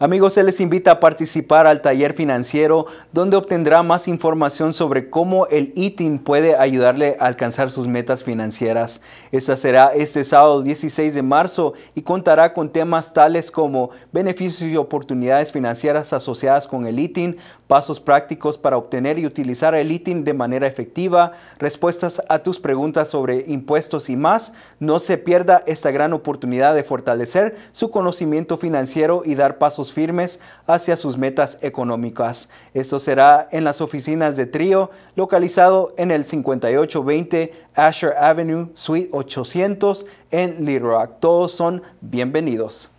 Amigos, se les invita a participar al taller financiero donde obtendrá más información sobre cómo el ITIN puede ayudarle a alcanzar sus metas financieras. Esta será este sábado 16 de marzo y contará con temas tales como beneficios y oportunidades financieras asociadas con el ITIN, pasos prácticos para obtener y utilizar el ITIN de manera efectiva, respuestas a tus preguntas sobre impuestos y más. No se pierda esta gran oportunidad de fortalecer su conocimiento financiero y dar pasos firmes hacia sus metas económicas. Esto será en las oficinas de Trío, localizado en el 5820 Asher Avenue, Suite 800 en Little Todos son bienvenidos.